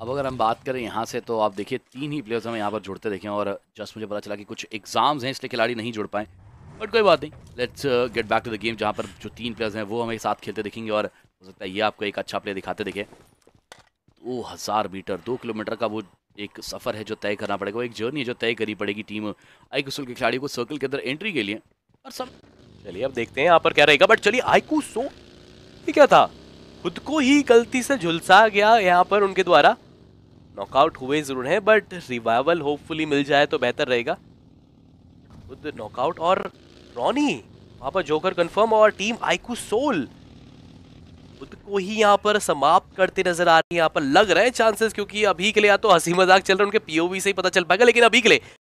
अब अगर हम बात करें यहाँ से तो आप देखिए तीन ही प्लेयर्स हमें यहाँ पर जुड़ते देखें और जस्ट मुझे पता चला कि कुछ एग्जाम्स हैं इसलिए खिलाड़ी नहीं जुड़ पाए बट कोई बात नहीं let's get back to the game जहाँ पर जो तीन प्लेयर्स हैं वो हमें साथ खेलते दिखेंगे और हो सकता है ये आपको एक अच्छा प्लेयर दिखाते दिखे दो हज़ार मीटर दो किलोमीटर का वो एक सफ़र है जो तय करना पड़ेगा एक जर्नी है जो तय करनी पड़ेगी टीम आई के खिलाड़ी को सर्कल के अंदर एंट्री के लिए और सब चलिए अब देखते हैं यहाँ पर क्या रहेगा बट चलिए आईकू सो ये क्या था खुद को ही गलती से झुलसा गया यहाँ पर उनके द्वारा नॉकआउट हुए ज़रूर हैं बट रिवाइवल होपफुली मिल जाए तो बेहतर रहेगा खुद नॉकआउट और रॉनी वहाँ पर जोकर कंफर्म और टीम आईकू सोल खुद को ही यहाँ पर समाप्त करते नजर आ रही है यहाँ पर लग रहे हैं चांसेस क्योंकि अभी के लिए या तो हंसी मजाक चल रहा है उनके पीओवी से ही पता चल पाएगा लेकिन अभी के लिए